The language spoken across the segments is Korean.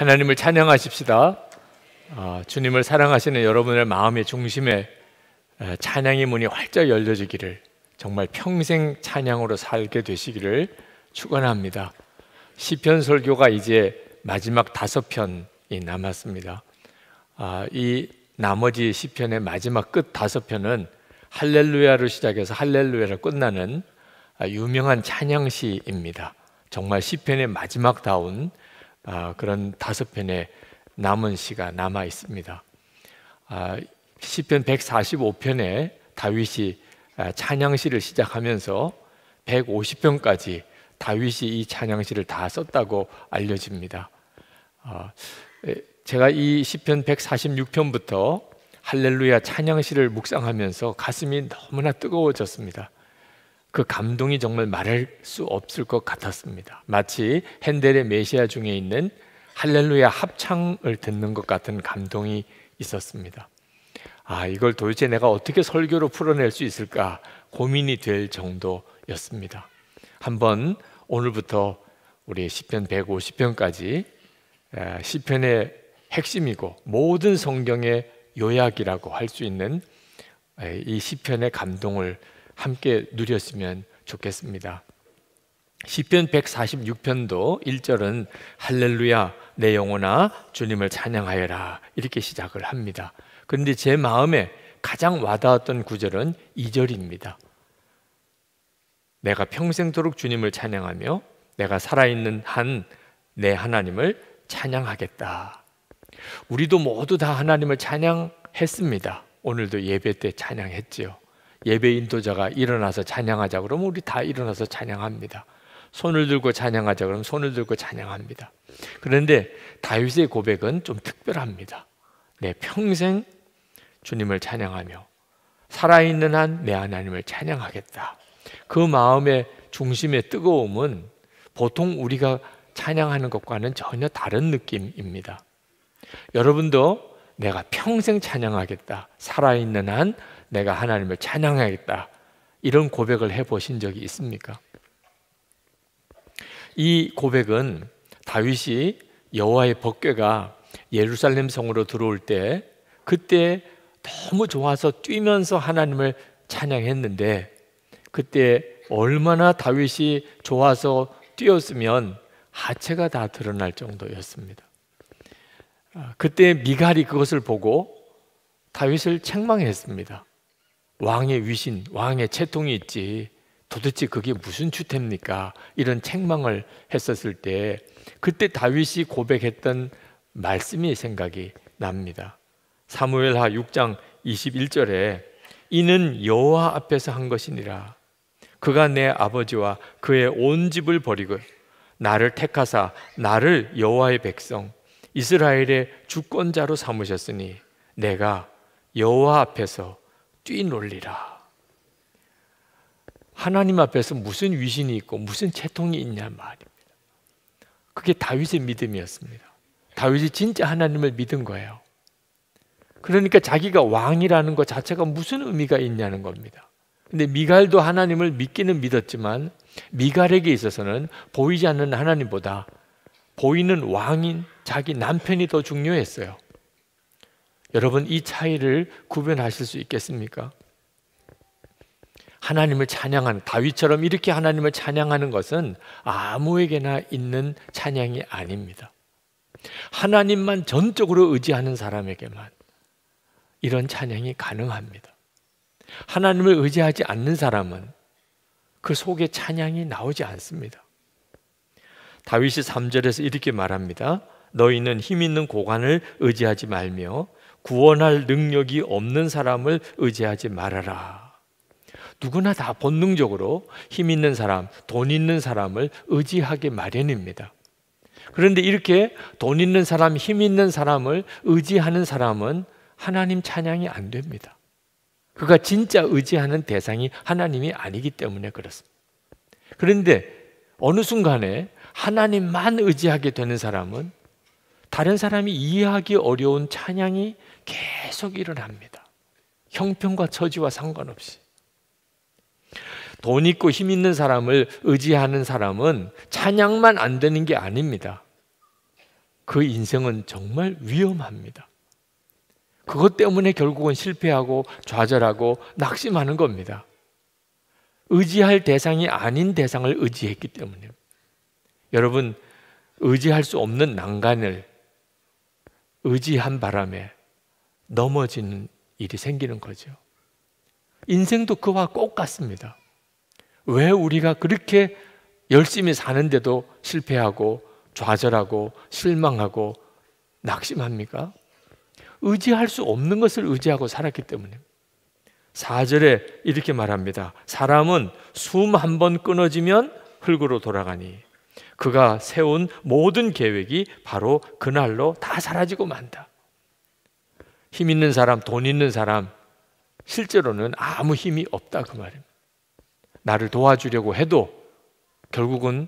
하나님을 찬양하십시다. 어, 주님을 사랑하시는 여러분의 마음의 중심에 찬양의 문이 활짝 열려지기를 정말 평생 찬양으로 살게 되시기를 축원합니다. 시편 설교가 이제 마지막 다섯 편이 남았습니다. 아, 이 나머지 시편의 마지막 끝 다섯 편은 할렐루야로 시작해서 할렐루야로 끝나는 아, 유명한 찬양시입니다. 정말 시편의 마지막 다운 아, 그런 다섯 편의 남은 시가 남아 있습니다. 아, 시편 145편에 다윗이 아, 찬양시를 시작하면서 150편까지 다윗이 이 찬양시를 다 썼다고 알려집니다. 제가 이 시편 146편부터 할렐루야 찬양시를 묵상하면서 가슴이 너무나 뜨거워졌습니다. 그 감동이 정말 말할 수 없을 것 같았습니다. 마치 핸델의 메시아 중에 있는 할렐루야 합창을 듣는 것 같은 감동이 있었습니다. 아, 이걸 도대체 내가 어떻게 설교로 풀어낼 수 있을까 고민이 될 정도였습니다. 한번 오늘부터 우리 시편 150편까지 시편의 핵심이고 모든 성경의 요약이라고 할 수 있는 이 시편의 감동을 함께 누렸으면 좋겠습니다. 시편 146편도 1절은 할렐루야 내 영혼아 주님을 찬양하여라 이렇게 시작을 합니다. 그런데 제 마음에 가장 와닿았던 구절은 2절입니다. 내가 평생토록 주님을 찬양하며 내가 살아있는 한 내 하나님을 찬양하겠다. 우리도 모두 다 하나님을 찬양했습니다. 오늘도 예배 때 찬양했지요. 예배 인도자가 일어나서 찬양하자 그러면 우리 다 일어나서 찬양합니다. 손을 들고 찬양하자 그러면 손을 들고 찬양합니다. 그런데 다윗의 고백은 좀 특별합니다. 내 평생 주님을 찬양하며 살아있는 한 내 하나님을 찬양하겠다. 그 마음의 중심의 뜨거움은 보통 우리가 찬양하는 것과는 전혀 다른 느낌입니다. 여러분도 내가 평생 찬양하겠다. 살아있는 한 내가 하나님을 찬양하겠다. 이런 고백을 해 보신 적이 있습니까? 이 고백은 다윗이 여호와의 법궤가 예루살렘 성으로 들어올 때 그때 너무 좋아서 뛰면서 하나님을 찬양했는데 그때 얼마나 다윗이 좋아서 뛰었으면 하체가 다 드러날 정도였습니다. 아, 그때 미갈이 그것을 보고 다윗을 책망했습니다. 왕의 위신, 왕의 채통이 있지 도대체 그게 무슨 추태입니까? 이런 책망을 했었을 때 그때 다윗이 고백했던 말씀이 생각이 납니다. 사무엘하 6장 21절에 이는 여호와 앞에서 한 것이니라 그가 내 아버지와 그의 온 집을 버리고 나를 택하사 나를 여호와의 백성 이스라엘의 주권자로 삼으셨으니 내가 여호와 앞에서 뛰놀리라. 하나님 앞에서 무슨 위신이 있고 무슨 채통이 있냐 말입니다. 그게 다윗의 믿음이었습니다. 다윗이 진짜 하나님을 믿은 거예요. 그러니까 자기가 왕이라는 것 자체가 무슨 의미가 있냐는 겁니다. 근데 미갈도 하나님을 믿기는 믿었지만 미갈에게 있어서는 보이지 않는 하나님보다 보이는 왕인 자기 남편이 더 중요했어요. 여러분 이 차이를 구별하실 수 있겠습니까? 하나님을 찬양하는 다윗처럼 이렇게 하나님을 찬양하는 것은 아무에게나 있는 찬양이 아닙니다. 하나님만 전적으로 의지하는 사람에게만 이런 찬양이 가능합니다. 하나님을 의지하지 않는 사람은 그 속에 찬양이 나오지 않습니다. 다윗이 3절에서 이렇게 말합니다. 너희는 힘 있는 고관을 의지하지 말며 구원할 능력이 없는 사람을 의지하지 말아라. 누구나 다 본능적으로 힘 있는 사람, 돈 있는 사람을 의지하게 마련입니다. 그런데 이렇게 돈 있는 사람, 힘 있는 사람을 의지하는 사람은 하나님 찬양이 안 됩니다. 그가 진짜 의지하는 대상이 하나님이 아니기 때문에 그렇습니다. 그런데 어느 순간에 하나님만 의지하게 되는 사람은 다른 사람이 이해하기 어려운 찬양이 계속 일어납니다. 형편과 처지와 상관없이. 돈 있고 힘 있는 사람을 의지하는 사람은 찬양만 안 되는 게 아닙니다. 그 인생은 정말 위험합니다. 그것 때문에 결국은 실패하고 좌절하고 낙심하는 겁니다. 의지할 대상이 아닌 대상을 의지했기 때문에 여러분 의지할 수 없는 난간을 의지한 바람에 넘어지는 일이 생기는 거죠. 인생도 그와 꼭 같습니다. 왜 우리가 그렇게 열심히 사는데도 실패하고 좌절하고 실망하고 낙심합니까? 의지할 수 없는 것을 의지하고 살았기 때문입니다. 4절에 이렇게 말합니다. 사람은 숨 한 번 끊어지면 흙으로 돌아가니 그가 세운 모든 계획이 바로 그날로 다 사라지고 만다. 힘 있는 사람, 돈 있는 사람, 실제로는 아무 힘이 없다 그 말입니다. 나를 도와주려고 해도 결국은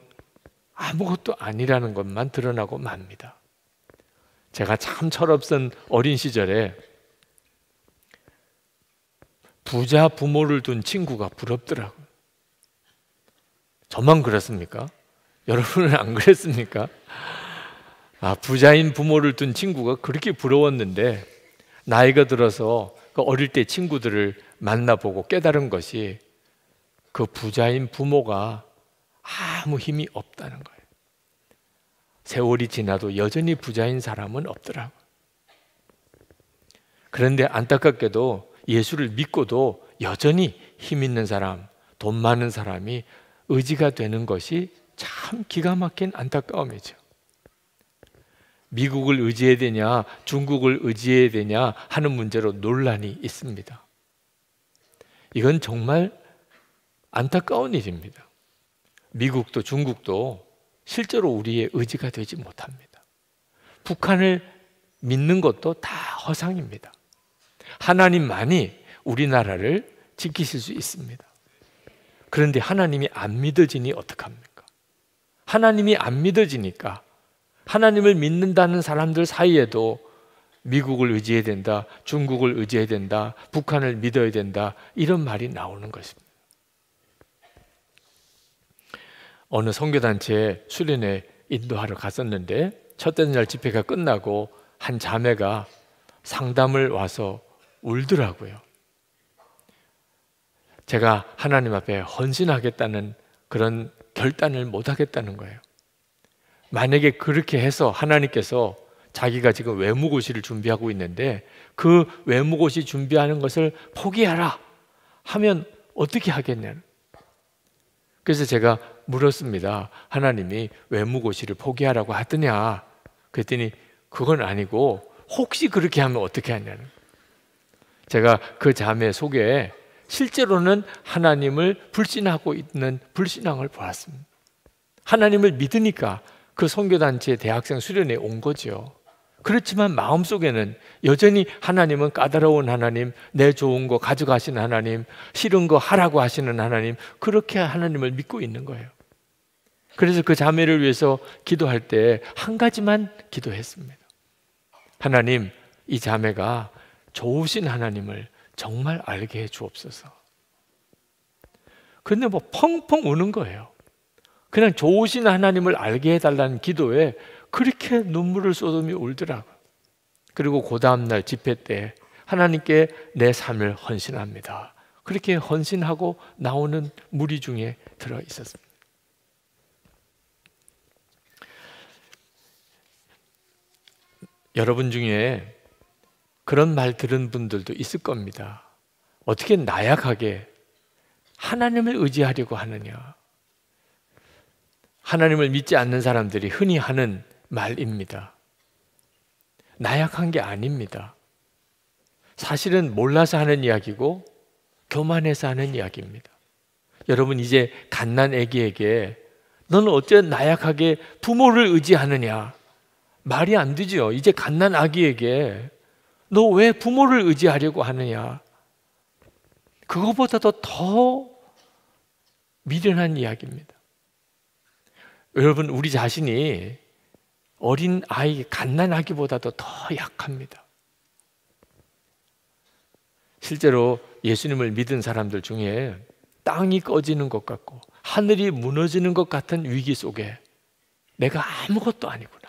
아무것도 아니라는 것만 드러나고 맙니다. 제가 참 철없은 어린 시절에 부자 부모를 둔 친구가 부럽더라고요. 저만 그렇습니까? 여러분은 안 그랬습니까? 아, 부자인 부모를 둔 친구가 그렇게 부러웠는데 나이가 들어서 그 어릴 때 친구들을 만나보고 깨달은 것이 그 부자인 부모가 아무 힘이 없다는 거예요. 세월이 지나도 여전히 부자인 사람은 없더라고. 그런데 안타깝게도 예수를 믿고도 여전히 힘 있는 사람, 돈 많은 사람이 의지가 되는 것이 참 기가 막힌 안타까움이죠. 미국을 의지해야 되냐, 중국을 의지해야 되냐 하는 문제로 논란이 있습니다. 이건 정말 안타까운 일입니다. 미국도 중국도 실제로 우리의 의지가 되지 못합니다. 북한을 믿는 것도 다 허상입니다. 하나님만이 우리나라를 지키실 수 있습니다. 그런데 하나님이 안 믿어지니 어떡합니까? 하나님이 안 믿어지니까 하나님을 믿는다는 사람들 사이에도 미국을 의지해야 된다, 중국을 의지해야 된다, 북한을 믿어야 된다, 이런 말이 나오는 것입니다. 어느 선교단체 수련회 인도하러 갔었는데 첫째 날 집회가 끝나고 한 자매가 상담을 와서 울더라고요. 제가 하나님 앞에 헌신하겠다는 그런 결단을 못 하겠다는 거예요. 만약에 그렇게 해서 하나님께서 자기가 지금 외무고시를 준비하고 있는데 그 외무고시 준비하는 것을 포기하라 하면 어떻게 하겠냐? 그래서 제가 물었습니다. 하나님이 외무고시를 포기하라고 하더냐? 그랬더니 그건 아니고 혹시 그렇게 하면 어떻게 하냐는 제가 그 자매 속에 실제로는 하나님을 불신하고 있는 불신앙을 보았습니다. 하나님을 믿으니까 그 선교단체 대학생 수련회 온 거죠. 그렇지만 마음속에는 여전히 하나님은 까다로운 하나님, 내 좋은 거 가져가시는 하나님, 싫은 거 하라고 하시는 하나님, 그렇게 하나님을 믿고 있는 거예요. 그래서 그 자매를 위해서 기도할 때 한 가지만 기도했습니다. 하나님, 이 자매가 좋으신 하나님을 정말 알게 해 주옵소서. 근데 뭐 펑펑 우는 거예요. 그냥 좋으신 하나님을 알게 해달라는 기도에 그렇게 눈물을 쏟으며 울더라고. 그리고 그 다음날 집회 때 하나님께 내 삶을 헌신합니다. 그렇게 헌신하고 나오는 무리 중에 들어 있었습니다. 여러분 중에 그런 말 들은 분들도 있을 겁니다. 어떻게 나약하게 하나님을 의지하려고 하느냐. 하나님을 믿지 않는 사람들이 흔히 하는 말입니다. 나약한 게 아닙니다. 사실은 몰라서 하는 이야기고 교만해서 하는 이야기입니다. 여러분 이제 갓난 아기에게 너는 어째 나약하게 부모를 의지하느냐 말이 안되지 이제 갓난 아기에게 너 왜 부모를 의지하려고 하느냐 그거보다도 더 미련한 이야기입니다. 여러분 우리 자신이 어린 아이 갓난아기보다도 더 약합니다. 실제로 예수님을 믿은 사람들 중에 땅이 꺼지는 것 같고 하늘이 무너지는 것 같은 위기 속에 내가 아무것도 아니구나.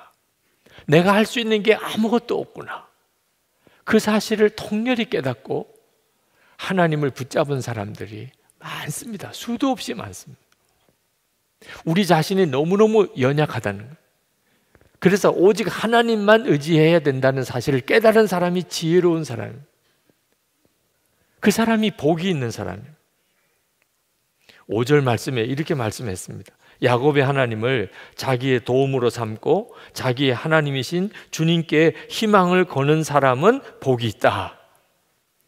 내가 할 수 있는 게 아무것도 없구나. 그 사실을 통렬히 깨닫고 하나님을 붙잡은 사람들이 많습니다. 수도 없이 많습니다. 우리 자신이 너무너무 연약하다는 거 그래서 오직 하나님만 의지해야 된다는 사실을 깨달은 사람이 지혜로운 사람그 사람이 복이 있는 사람이 5절 말씀에 이렇게 말씀했습니다. 야곱의 하나님을 자기의 도움으로 삼고 자기의 하나님이신 주님께 희망을 거는 사람은 복이 있다.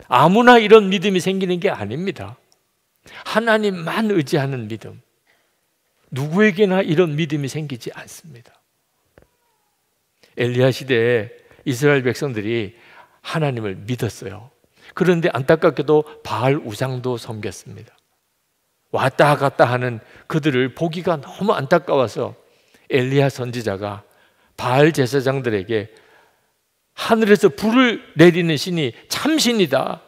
아무나 이런 믿음이 생기는 게 아닙니다. 하나님만 의지하는 믿음. 누구에게나 이런 믿음이 생기지 않습니다. 엘리야 시대에 이스라엘 백성들이 하나님을 믿었어요. 그런데 안타깝게도 바알 우상도 섬겼습니다. 왔다 갔다 하는 그들을 보기가 너무 안타까워서 엘리야 선지자가 바알 제사장들에게 하늘에서 불을 내리는 신이 참신이다.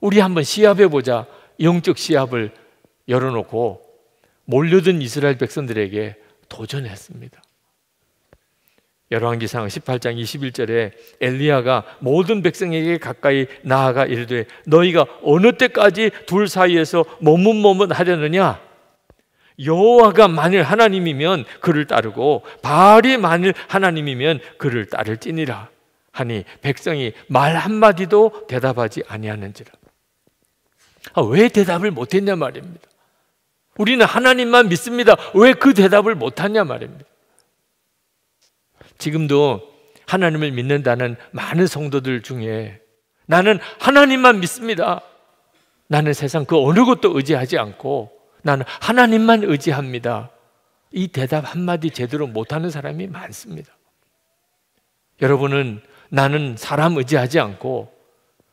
우리 한번 시합해 보자. 영적 시합을 열어놓고 몰려든 이스라엘 백성들에게 도전했습니다. 열왕기상 18장 21절에 엘리야가 모든 백성에게 가까이 나아가 이르되 너희가 어느 때까지 둘 사이에서 머뭇머뭇 하려느냐 여호와가 만일 하나님이면 그를 따르고 바알이 만일 하나님이면 그를 따를지니라 하니 백성이 말 한마디도 대답하지 아니하는지라 아, 왜 대답을 못했냐 말입니다 우리는 하나님만 믿습니다. 왜 그 대답을 못하냐 말입니다. 지금도 하나님을 믿는다는 많은 성도들 중에 나는 하나님만 믿습니다. 나는 세상 그 어느 것도 의지하지 않고 나는 하나님만 의지합니다. 이 대답 한마디 제대로 못하는 사람이 많습니다. 여러분은 나는 사람 의지하지 않고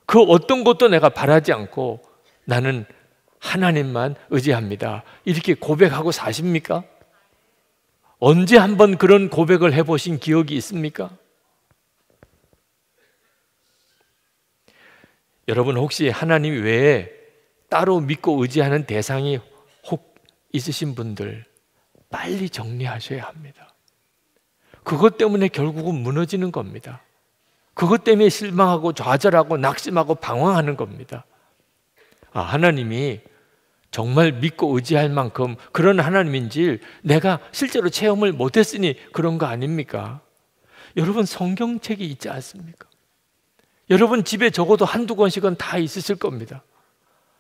그 어떤 것도 내가 바라지 않고 나는 하나님만 의지합니다. 이렇게 고백하고 사십니까? 언제 한번 그런 고백을 해보신 기억이 있습니까? 여러분 혹시 하나님 외에 따로 믿고 의지하는 대상이 혹 있으신 분들 빨리 정리하셔야 합니다. 그것 때문에 결국은 무너지는 겁니다. 그것 때문에 실망하고 좌절하고 낙심하고 방황하는 겁니다. 아, 하나님이 정말 믿고 의지할 만큼 그런 하나님인지 내가 실제로 체험을 못했으니 그런 거 아닙니까? 여러분 성경책이 있지 않습니까? 여러분 집에 적어도 한두 권씩은 다 있으실 겁니다.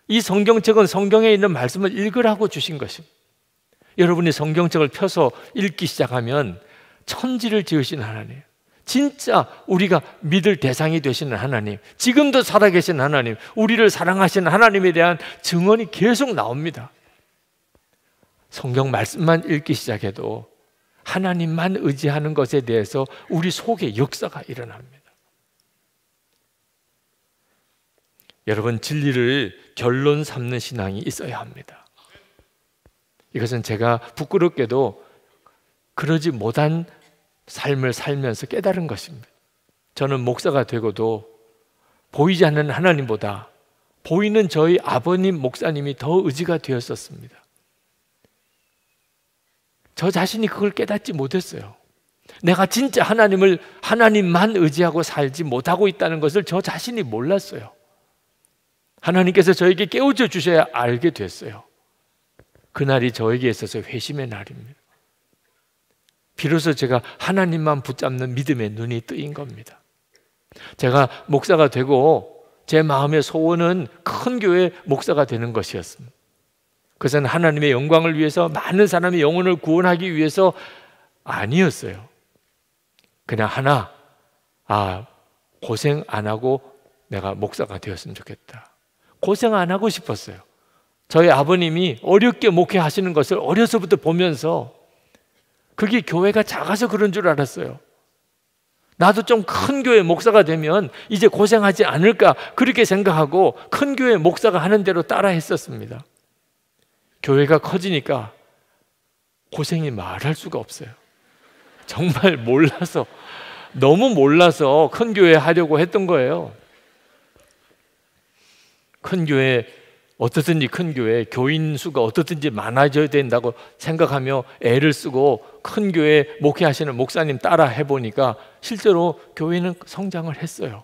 이 성경책은 성경에 있는 말씀을 읽으라고 주신 것입니다. 여러분이 성경책을 펴서 읽기 시작하면 천지를 지으신 하나님, 진짜 우리가 믿을 대상이 되시는 하나님, 지금도 살아계신 하나님, 우리를 사랑하시는 하나님에 대한 증언이 계속 나옵니다. 성경 말씀만 읽기 시작해도 하나님만 의지하는 것에 대해서 우리 속에 역사가 일어납니다. 여러분, 진리를 결론 삼는 신앙이 있어야 합니다. 이것은 제가 부끄럽게도 그러지 못한 삶을 살면서 깨달은 것입니다. 저는 목사가 되고도 보이지 않는 하나님보다 보이는 저희 아버님 목사님이 더 의지가 되었었습니다. 저 자신이 그걸 깨닫지 못했어요. 내가 진짜 하나님을 하나님만 의지하고 살지 못하고 있다는 것을 저 자신이 몰랐어요. 하나님께서 저에게 깨우쳐 주셔야 알게 됐어요. 그날이 저에게 있어서 회심의 날입니다. 비로소 제가 하나님만 붙잡는 믿음의 눈이 뜨인 겁니다. 제가 목사가 되고 제 마음의 소원은 큰 교회 목사가 되는 것이었습니다. 그것은 하나님의 영광을 위해서 많은 사람의 영혼을 구원하기 위해서 아니었어요. 그냥 하나, 아, 고생 안 하고 내가 목사가 되었으면 좋겠다. 고생 안 하고 싶었어요. 저희 아버님이 어렵게 목회하시는 것을 어려서부터 보면서 그게 교회가 작아서 그런 줄 알았어요. 나도 좀 큰 교회 목사가 되면 이제 고생하지 않을까 그렇게 생각하고 큰 교회 목사가 하는 대로 따라 했었습니다. 교회가 커지니까 고생이 말할 수가 없어요. 정말 몰라서 너무 몰라서 큰 교회 하려고 했던 거예요. 큰 교회 어떻든지 큰 교회 교인 수가 어떻든지 많아져야 된다고 생각하며 애를 쓰고 큰 교회 목회하시는 목사님 따라 해보니까 실제로 교회는 성장을 했어요.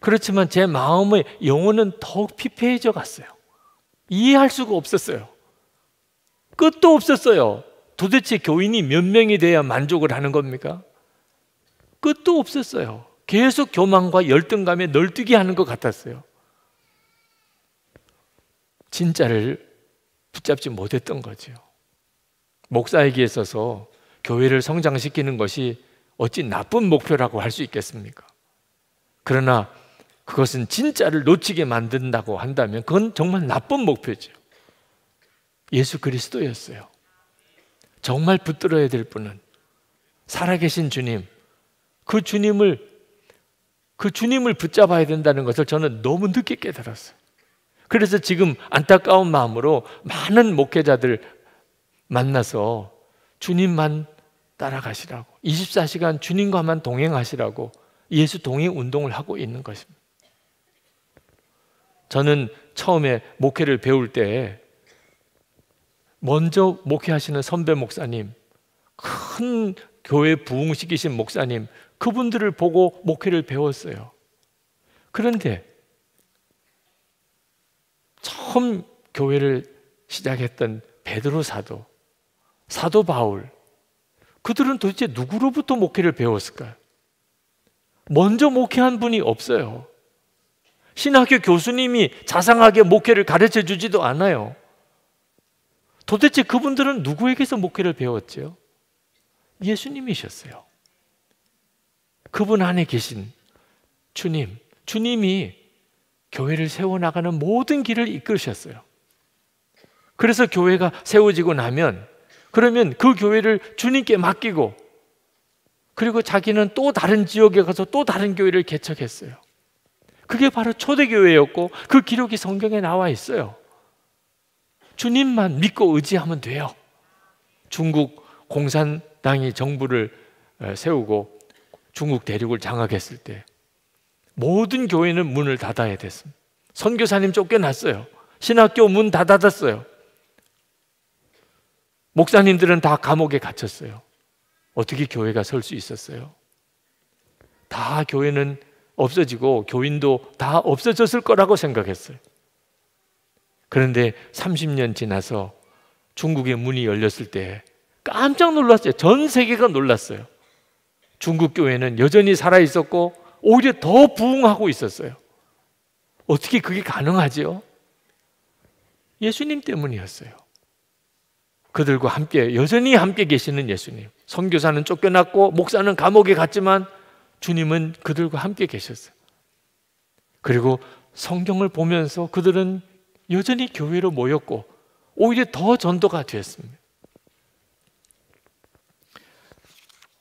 그렇지만 제 마음의 영혼은 더욱 피폐해져 갔어요. 이해할 수가 없었어요. 끝도 없었어요. 도대체 교인이 몇 명이 돼야 만족을 하는 겁니까? 끝도 없었어요. 계속 교만과 열등감에 널뛰게 하는 것 같았어요. 진짜를 붙잡지 못했던 거죠. 목사에게 있어서 교회를 성장시키는 것이 어찌 나쁜 목표라고 할 수 있겠습니까? 그러나 그것은 진짜를 놓치게 만든다고 한다면 그건 정말 나쁜 목표죠. 예수 그리스도였어요. 정말 붙들어야 될 분은 살아계신 주님, 그 주님을 그 주님을 붙잡아야 된다는 것을 저는 너무 늦게 깨달았어요. 그래서 지금 안타까운 마음으로 많은 목회자들 만나서 주님만 따라가시라고 24시간 주님과만 동행하시라고 예수 동행 운동을 하고 있는 것입니다. 저는 처음에 목회를 배울 때 먼저 목회하시는 선배 목사님, 큰 교회 부흥시키신 목사님, 그분들을 보고 목회를 배웠어요. 그런데 처음 교회를 시작했던 베드로 사도, 사도 바울, 그들은 도대체 누구로부터 목회를 배웠을까요? 먼저 목회한 분이 없어요. 신학교 교수님이 자상하게 목회를 가르쳐 주지도 않아요. 도대체 그분들은 누구에게서 목회를 배웠지요? 예수님이셨어요. 그분 안에 계신 주님, 주님이 교회를 세워나가는 모든 길을 이끌으셨어요. 그래서 교회가 세워지고 나면 그러면 그 교회를 주님께 맡기고 그리고 자기는 또 다른 지역에 가서 또 다른 교회를 개척했어요. 그게 바로 초대교회였고 그 기록이 성경에 나와 있어요. 주님만 믿고 의지하면 돼요. 중국 공산당이 정부를 세우고 중국 대륙을 장악했을 때 모든 교회는 문을 닫아야 됐습니다. 선교사님 쫓겨났어요. 신학교 문 다 닫았어요. 목사님들은 다 감옥에 갇혔어요. 어떻게 교회가 설 수 있었어요? 다 교회는 없어지고 교인도 다 없어졌을 거라고 생각했어요. 그런데 30년 지나서 중국의 문이 열렸을 때 깜짝 놀랐어요. 전 세계가 놀랐어요. 중국 교회는 여전히 살아 있었고 오히려 더부응하고 있었어요. 어떻게 그게 가능하지요? 예수님 때문이었어요. 그들과 함께 여전히 함께 계시는 예수님. 선교사는 쫓겨났고 목사는 감옥에 갔지만 주님은 그들과 함께 계셨어요. 그리고 성경을 보면서 그들은 여전히 교회로 모였고 오히려 더 전도가 되었습니다.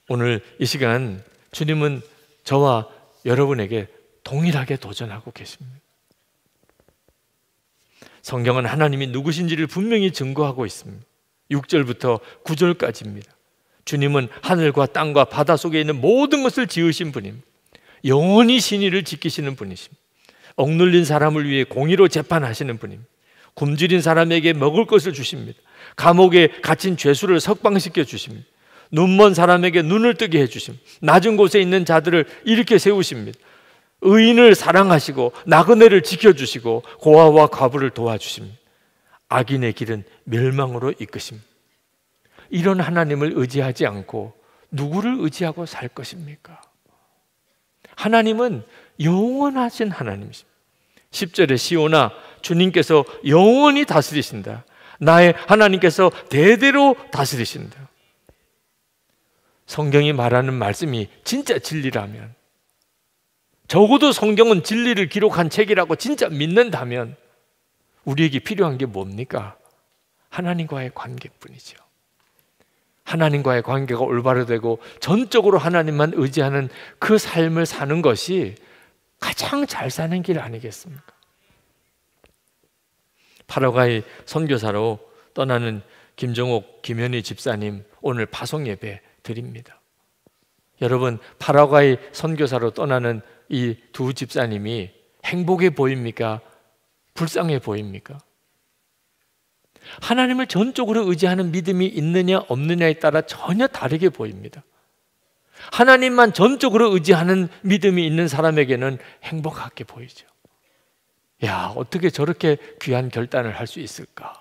오늘 이 시간 주님은 저와 여러분에게 동일하게 도전하고 계십니다. 성경은 하나님이 누구신지를 분명히 증거하고 있습니다. 6절부터 9절까지입니다. 주님은 하늘과 땅과 바다 속에 있는 모든 것을 지으신 분입니다. 영원히 신의를 지키시는 분이십니다. 억눌린 사람을 위해 공의로 재판하시는 분입니다. 굶주린 사람에게 먹을 것을 주십니다. 감옥에 갇힌 죄수를 석방시켜 주십니다. 눈먼 사람에게 눈을 뜨게 해주심. 낮은 곳에 있는 자들을 이렇게 세우십니다. 의인을 사랑하시고 나그네를 지켜주시고 고아와 과부를 도와주십니다. 악인의 길은 멸망으로 이끄십니다. 이런 하나님을 의지하지 않고 누구를 의지하고 살 것입니까? 하나님은 영원하신 하나님이십니다. 10절에 시오나 주님께서 영원히 다스리신다. 나의 하나님께서 대대로 다스리신다. 성경이 말하는 말씀이 진짜 진리라면 적어도 성경은 진리를 기록한 책이라고 진짜 믿는다면 우리에게 필요한 게 뭡니까? 하나님과의 관계뿐이죠. 하나님과의 관계가 올바르 되고 전적으로 하나님만 의지하는 그 삶을 사는 것이 가장 잘 사는 길 아니겠습니까? 파라과이 선교사로 떠나는 김정옥 김현희 집사님 오늘 파송 예배 드립니다. 여러분, 파라과이 선교사로 떠나는 이 두 집사님이 행복해 보입니까? 불쌍해 보입니까? 하나님을 전적으로 의지하는 믿음이 있느냐 없느냐에 따라 전혀 다르게 보입니다. 하나님만 전적으로 의지하는 믿음이 있는 사람에게는 행복하게 보이죠. 야, 어떻게 저렇게 귀한 결단을 할 수 있을까?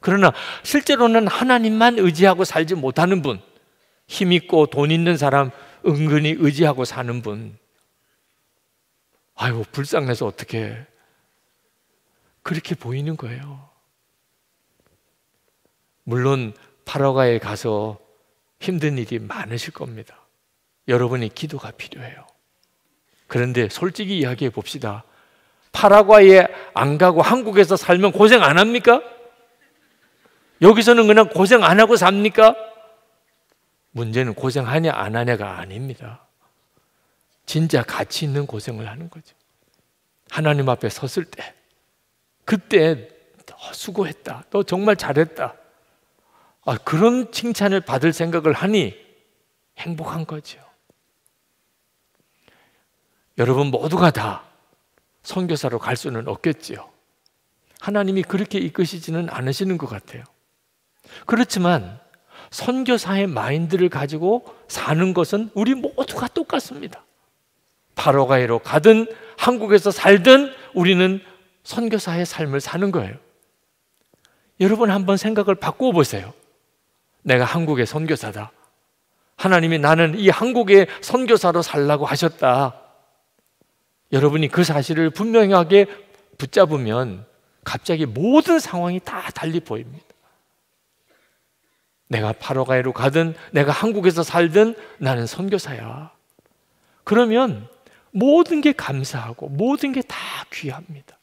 그러나 실제로는 하나님만 의지하고 살지 못하는 분, 힘 있고 돈 있는 사람 은근히 의지하고 사는 분. 아이고, 불쌍해서 어떻게. 그렇게 보이는 거예요. 물론, 파라과에 가서 힘든 일이 많으실 겁니다. 여러분의 기도가 필요해요. 그런데 솔직히 이야기해 봅시다. 파라과에안 가고 한국에서 살면 고생 안 합니까? 여기서는 그냥 고생 안 하고 삽니까? 문제는 고생하냐 안 하냐가 아닙니다. 진짜 가치 있는 고생을 하는 거죠. 하나님 앞에 섰을 때 그때 너 수고했다. 너 정말 잘했다. 아, 그런 칭찬을 받을 생각을 하니 행복한 거죠. 여러분 모두가 다 선교사로 갈 수는 없겠지요. 하나님이 그렇게 이끄시지는 않으시는 것 같아요. 그렇지만 선교사의 마인드를 가지고 사는 것은 우리 모두가 똑같습니다. 파로가이로 가든 한국에서 살든 우리는 선교사의 삶을 사는 거예요. 여러분 한번 생각을 바꾸어 보세요. 내가 한국의 선교사다. 하나님이 나는 이 한국의 선교사로 살라고 하셨다. 여러분이 그 사실을 분명하게 붙잡으면 갑자기 모든 상황이 다 달리 보입니다. 내가 파라과이로 가든 내가 한국에서 살든 나는 선교사야. 그러면 모든 게 감사하고 모든 게 다 귀합니다.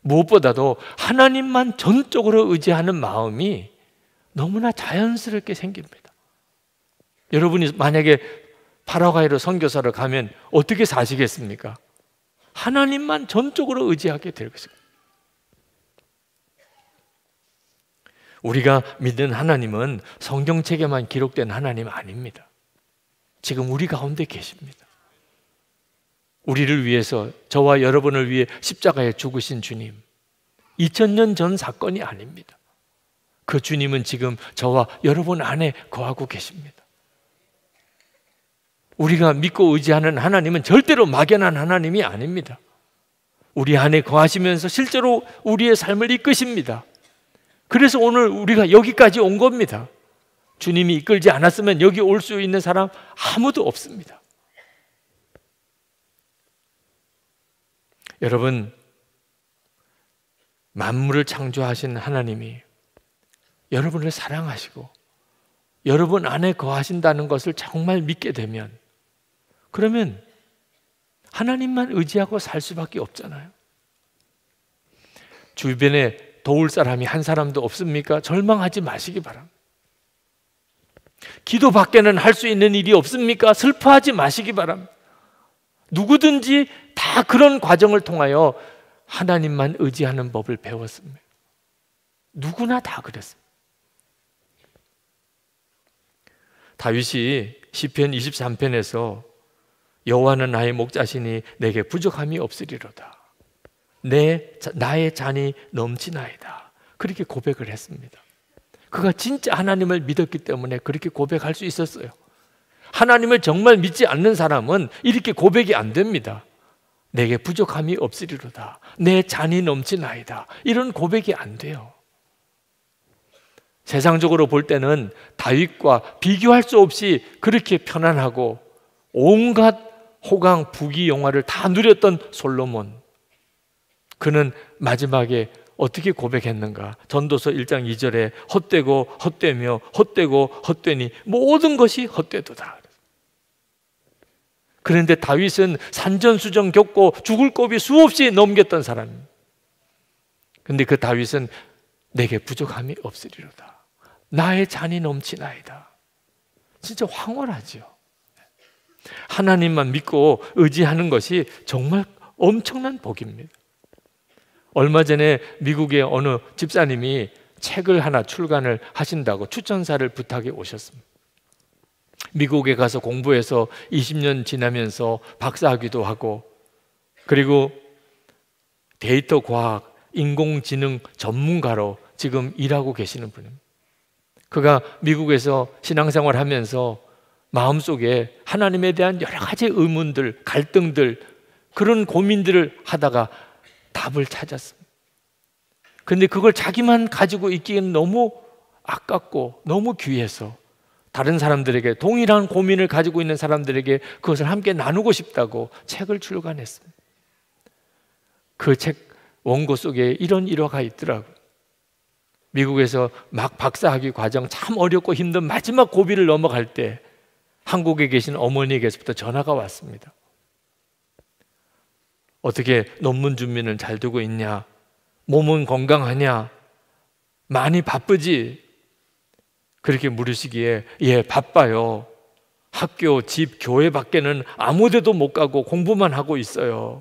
무엇보다도 하나님만 전적으로 의지하는 마음이 너무나 자연스럽게 생깁니다. 여러분이 만약에 파라과이로 선교사를 가면 어떻게 사시겠습니까? 하나님만 전적으로 의지하게 될 것입니다. 우리가 믿는 하나님은 성경책에만 기록된 하나님 아닙니다. 지금 우리 가운데 계십니다. 우리를 위해서 저와 여러분을 위해 십자가에 죽으신 주님. 2000년 전 사건이 아닙니다. 그 주님은 지금 저와 여러분 안에 거하고 계십니다. 우리가 믿고 의지하는 하나님은 절대로 막연한 하나님이 아닙니다. 우리 안에 거하시면서 실제로 우리의 삶을 이끄십니다. 그래서 오늘 우리가 여기까지 온 겁니다. 주님이 이끌지 않았으면 여기 올 수 있는 사람 아무도 없습니다. 여러분, 만물을 창조하신 하나님이 여러분을 사랑하시고 여러분 안에 거하신다는 것을 정말 믿게 되면 그러면 하나님만 의지하고 살 수밖에 없잖아요. 주변에 도울 사람이 한 사람도 없습니까? 절망하지 마시기 바랍니다. 기도 밖에는 할 수 있는 일이 없습니까? 슬퍼하지 마시기 바랍니다. 누구든지 다 그런 과정을 통하여 하나님만 의지하는 법을 배웠습니다. 누구나 다 그랬습니다. 다윗이 시편 23편에서 여호와는 나의 목자시니 내게 부족함이 없으리로다. 내 나의 잔이 넘치나이다. 그렇게 고백을 했습니다. 그가 진짜 하나님을 믿었기 때문에 그렇게 고백할 수 있었어요. 하나님을 정말 믿지 않는 사람은 이렇게 고백이 안 됩니다. 내게 부족함이 없으리로다. 내 잔이 넘치나이다. 이런 고백이 안 돼요. 세상적으로 볼 때는 다윗과 비교할 수 없이 그렇게 편안하고 온갖 호강 부귀 영화를 다 누렸던 솔로몬 그는 마지막에 어떻게 고백했는가? 전도서 1장 2절에 헛되고 헛되며 헛되고 헛되니 모든 것이 헛되도다. 그런데 다윗은 산전수전 겪고 죽을 고비 수없이 넘겼던 사람입니다. 근데 그 다윗은 내게 부족함이 없으리로다. 나의 잔이 넘치나이다. 진짜 황홀하지 하나님만 믿고 의지하는 것이 정말 엄청난 복입니다. 얼마 전에 미국의 어느 집사님이 책을 하나 출간을 하신다고 추천사를 부탁해 오셨습니다. 미국에 가서 공부해서 20년 지나면서 박사학위도 하고 그리고 데이터 과학, 인공지능 전문가로 지금 일하고 계시는 분입니다. 그가 미국에서 신앙생활 하면서 마음속에 하나님에 대한 여러 가지 의문들, 갈등들, 그런 고민들을 하다가 답을 찾았습니다. 근데 그걸 자기만 가지고 있기엔 너무 아깝고 너무 귀해서 다른 사람들에게 동일한 고민을 가지고 있는 사람들에게 그것을 함께 나누고 싶다고 책을 출간했습니다. 그 책 원고 속에 이런 일화가 있더라고요. 미국에서 막 박사학위 과정 참 어렵고 힘든 마지막 고비를 넘어갈 때 한국에 계신 어머니에게서부터 전화가 왔습니다. 어떻게 논문 준비는 잘 되고 있냐? 몸은 건강하냐? 많이 바쁘지? 그렇게 물으시기에 예, 바빠요. 학교, 집, 교회 밖에는 아무 데도 못 가고 공부만 하고 있어요.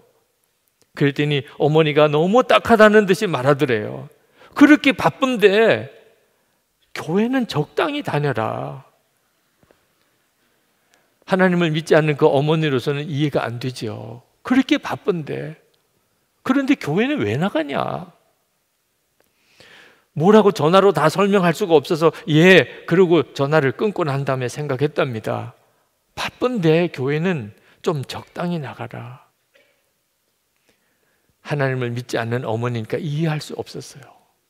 그랬더니 어머니가 너무 딱하다는 듯이 말하더래요. 그렇게 바쁜데 교회는 적당히 다녀라. 하나님을 믿지 않는 그 어머니로서는 이해가 안 되지요. 그렇게 바쁜데. 그런데 교회는 왜 나가냐? 뭐라고 전화로 다 설명할 수가 없어서 예, 그리고 전화를 끊고 난 다음에 생각했답니다. 바쁜데 교회는 좀 적당히 나가라. 하나님을 믿지 않는 어머니니까 이해할 수 없었어요.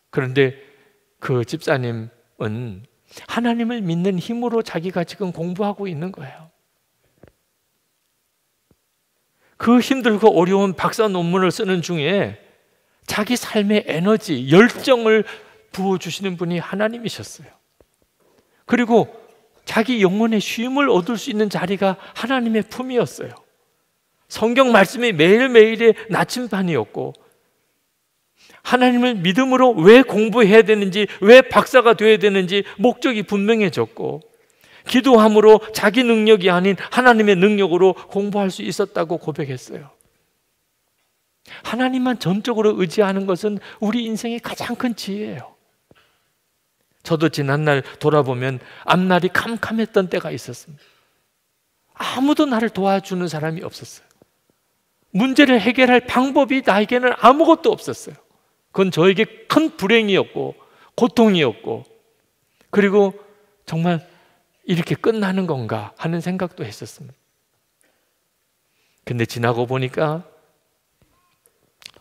그런데 그 집사님은 하나님을 믿는 힘으로 자기가 지금 공부하고 있는 거예요. 그 힘들고 어려운 박사 논문을 쓰는 중에 자기 삶의 에너지, 열정을 부어주시는 분이 하나님이셨어요. 그리고 자기 영혼의 쉼을 얻을 수 있는 자리가 하나님의 품이었어요. 성경 말씀이 매일매일의 나침반이었고, 하나님을 믿음으로 왜 공부해야 되는지, 왜 박사가 되어야 되는지 목적이 분명해졌고, 기도함으로 자기 능력이 아닌 하나님의 능력으로 공부할 수 있었다고 고백했어요. 하나님만 전적으로 의지하는 것은 우리 인생의 가장 큰 지혜예요. 저도 지난날 돌아보면 앞날이 캄캄했던 때가 있었습니다. 아무도 나를 도와주는 사람이 없었어요. 문제를 해결할 방법이 나에게는 아무것도 없었어요. 그건 저에게 큰 불행이었고, 고통이었고, 그리고 정말 이렇게 끝나는 건가 하는 생각도 했었습니다. 근데 지나고 보니까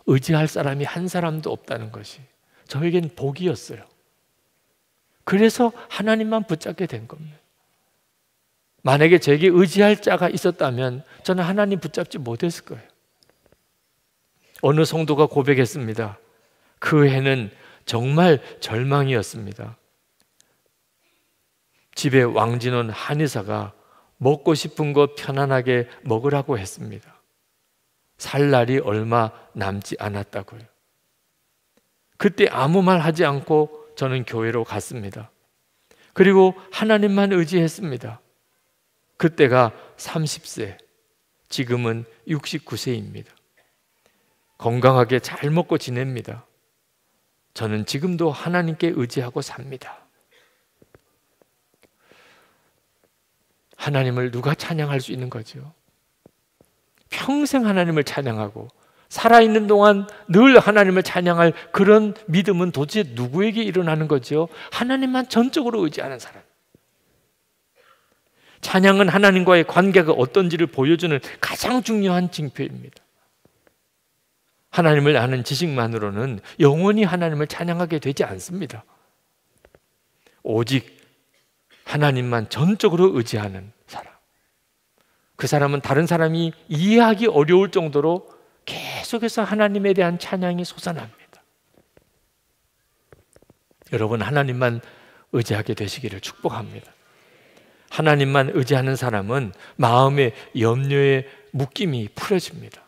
의지할 사람이 한 사람도 없다는 것이 저에겐 복이었어요. 그래서 하나님만 붙잡게 된 겁니다. 만약에 제게 의지할 자가 있었다면 저는 하나님 붙잡지 못했을 거예요. 어느 성도가 고백했습니다. 그 해는 정말 절망이었습니다. 집에 왕진원 한의사가 먹고 싶은 거 편안하게 먹으라고 했습니다. 살 날이 얼마 남지 않았다고요. 그때 아무 말 하지 않고 저는 교회로 갔습니다. 그리고 하나님만 의지했습니다. 그때가 30세, 지금은 69세입니다. 건강하게 잘 먹고 지냅니다. 저는 지금도 하나님께 의지하고 삽니다. 하나님을 누가 찬양할 수 있는 거지요? 평생 하나님을 찬양하고 살아있는 동안 늘 하나님을 찬양할 그런 믿음은 도대체 누구에게 일어나는 거지 하나님만 전적으로 의지하는 사람. 찬양은 하나님과의 관계가 어떤지를 보여주는 가장 중요한 징표입니다. 하나님을 아는 지식만으로는 영원히 하나님을 찬양하게 되지 않습니다. 오직 하나님만 전적으로 의지하는 사람. 그 사람은 다른 사람이 이해하기 어려울 정도로 계속해서 하나님에 대한 찬양이 솟아납니다. 여러분, 하나님만 의지하게 되시기를 축복합니다. 하나님만 의지하는 사람은 마음의 염려의 묶임이 풀어집니다.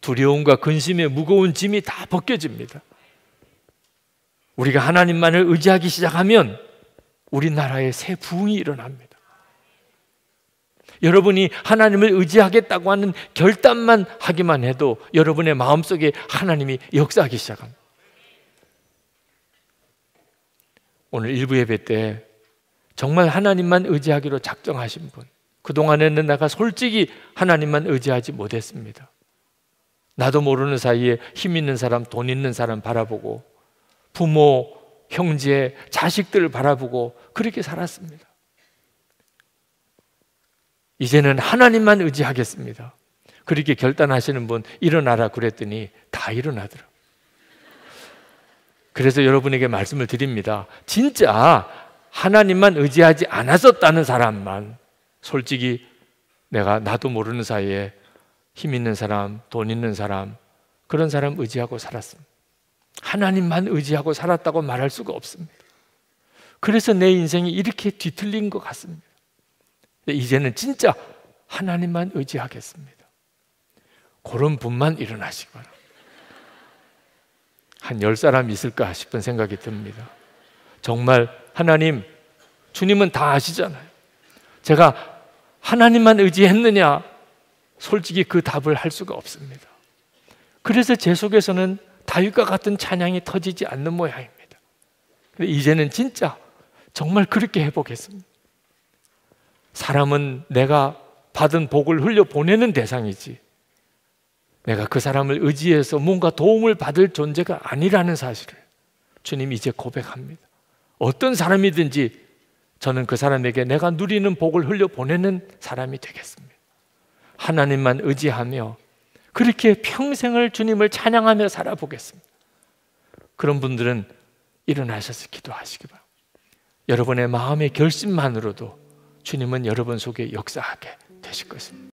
두려움과 근심의 무거운 짐이 다 벗겨집니다. 우리가 하나님만을 의지하기 시작하면 우리나라에 새 부흥이 일어납니다. 여러분이 하나님을 의지하겠다고 하는 결단만 하기만 해도 여러분의 마음속에 하나님이 역사하기 시작합니다. 오늘 일부 예배 때 정말 하나님만 의지하기로 작정하신 분. 그동안에는 내가 솔직히 하나님만 의지하지 못했습니다. 나도 모르는 사이에 힘 있는 사람, 돈 있는 사람 바라보고 부모, 형제, 자식들을 바라보고 그렇게 살았습니다. 이제는 하나님만 의지하겠습니다. 그렇게 결단하시는 분 일어나라 그랬더니 다 일어나더라. 그래서 여러분에게 말씀을 드립니다. 진짜 하나님만 의지하지 않았었다는 사람만 솔직히 내가 나도 모르는 사이에 힘 있는 사람, 돈 있는 사람 그런 사람 의지하고 살았습니다. 하나님만 의지하고 살았다고 말할 수가 없습니다. 그래서 내 인생이 이렇게 뒤틀린 것 같습니다. 이제는 진짜 하나님만 의지하겠습니다. 그런 분만 일어나시기 바 한열 사람 있을까 싶은 생각이 듭니다. 정말 하나님, 주님은 다 아시잖아요. 제가 하나님만 의지했느냐? 솔직히 그 답을 할 수가 없습니다. 그래서 제 속에서는 다윗과 같은 찬양이 터지지 않는 모양입니다. 근데 이제는 진짜 정말 그렇게 해보겠습니다. 사람은 내가 받은 복을 흘려보내는 대상이지. 내가 그 사람을 의지해서 뭔가 도움을 받을 존재가 아니라는 사실을 주님 이제 고백합니다. 어떤 사람이든지 저는 그 사람에게 내가 누리는 복을 흘려보내는 사람이 되겠습니다. 하나님만 의지하며 그렇게 평생을 주님을 찬양하며 살아보겠습니다. 그런 분들은 일어나셔서 기도하시기 바랍니다. 여러분의 마음의 결심만으로도 주님은 여러분 속에 역사하게 되실 것입니다.